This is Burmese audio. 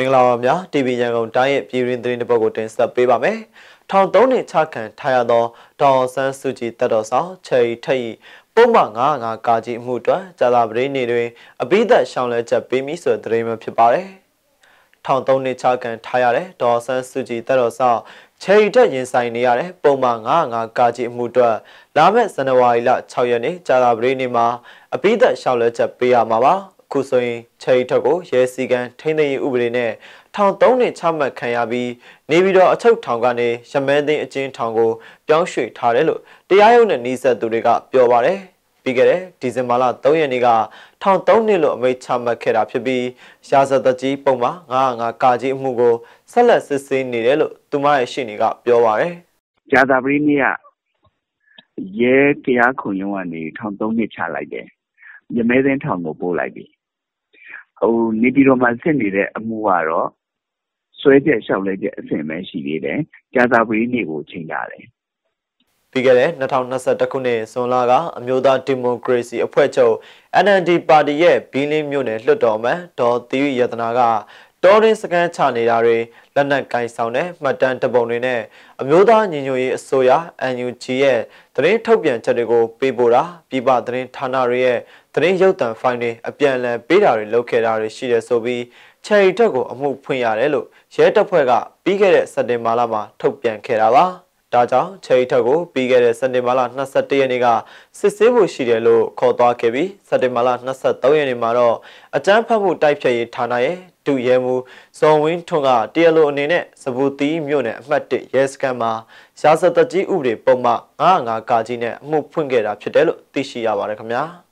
မင်္ဂလာပါဗျာ TV ရန်ကုန်တိုင်းရဲ့ပြည်တွင်းသတင်းတစ်ပုဒ်ကိုတင်ဆက်ပေးပါမယ်။ထောင်သုံးနှစ်ချခံထားရသောဒေါ်ဆန်းစုကြည်တပ်တော်ဆောင်ချယ်ရီထက်ဤပုံမှန်95ကာကြီးအမှုအတွက်ကြာသာပတိနေတွင် အပိသက်ရှောင်းလဲချက်ပေးမိဆိုတဲ့သတင်းမျိုးဖြစ်ပါတယ်။ထောင်သုံးနှစ်ချခံထားရတဲ့ဒေါ်ဆန်းစုကြည်တပ်တော်ဆောင်ချယ်ရီထက်ရင်ဆိုင်နေရတဲ့ပုံမှန်95ကာကြီးအမှုအတွက်လာမယ့်ဇန်နဝါရီလ6ရက်နေ့ကြာသာပတိနေမှာအပိသက်ရှောင်းလဲချက်ပေးရမှာပါ။ခုဆိုရင်ချဲရီထက်ကိုရဲစီကံထိမ့်သိမ်းရေးဥပဒေနဲ့ထောင်၃နှစ်ချမှတ်ခံရပြီးနေပြည်တော်အချုပ်ထောင်ကနေရမန်းသိန်းအကျဉ်းထောင်ကိုပြောင်းရွှေ့ထားတယ်လို့တရားရုံးနဲ့နှိစက်သူတွေကပြောပါတယ်။ပြီးခဲ့တဲ့ဒီဇင်ဘာလ3ရက်နေ့ကထောင်3နှစ်လို့အမိန့်ချမှတ်ခဲ့တာဖြစ်ပြီးရာဇသကြီးပုံမှာ905ကာကြီးအမှုကိုဆက်လက်စစ်ဆေးနေတယ်လို့သူမရဲ့ရှေ့နေကပြောပါတယ်။ရာဇပရိနိယရဲတရားခုံရုံးကနေထောင်3နှစ်ချလိုက်တယ်။ရမဲသိန်းထောင်ကိုပို့လိုက်ပြီ။ဟိုနေပြည်တော်မှာစစ်နေတဲ့အမှုကတော့ဆွဲပြက်လျှောက်လဲပြက်အဆင့်ပဲရှိသေးတယ်။ကြာသာပွေးနေကိုချိန်ကြတယ်။ပြီးခဲ့တဲ့2021ခုနှစ်ဇွန်လကအမျိုးသားဒီမိုကရေစီအဖွဲ့ချုပ် NLD ပါတီရဲ့ဘီလင်းမြို့နယ်လွှတ်တော်မှဒေါ်သီရယတနာကတောရင်းစကန်ချနေတာတွေလက်နက်ကင်ဆောင်တဲ့မှတ်တမ်းတပုံတွေနဲ့အမျိုးသားညီညွတ်ရေးအစိုးရ NUG ရဲ့သတင်းထုတ်ပြန်ချက်တွေကိုပေးပို့တာပြည်ပသတင်းဌာနတွေရဲ့သတင်းရုပ်သံဖိုင်တွေအပြန်အလှန်ပေးတာတွေလုပ်ခဲ့တာတွေရှိတယ်ဆိုပြီးချယ်ရီတက်ကိုအမှုဖွင့်ရတယ်လို့ရဲတပ်ဖွဲ့ကပြီးခဲ့တဲ့စက်တင်ဘာလမှာထုတ်ပြန်ခဲ့တာပါ။ဒါကြောင့်ချယ်ရီထက်ကိုပြီးခဲ့တဲ့စက်တင်ဘာလ22ရက်နေ့ကစစ်ဆေးဖို့ရှိတယ်လို့ခေါ်သွားခဲ့ပြီးစက်တင်ဘာလ23ရက်နေ့မှာတော့အကြမ်းဖက်မှုတိုက်ဖျက်ရေးဌာနရဲ့ဒုရဲမှူးဇော်ဝင်းထွန်းကတရားလိုအနေနဲ့စပူတီမြို့နယ်အမှတ်1ရဲစခန်းမှာရာဇသက်ကြီးဥပဒေပုံမှန်905ကကြီးနဲ့အမှုဖွင့်ခဲ့တာဖြစ်တယ်လို့သိရှိရပါတယ်ခင်ဗျာ။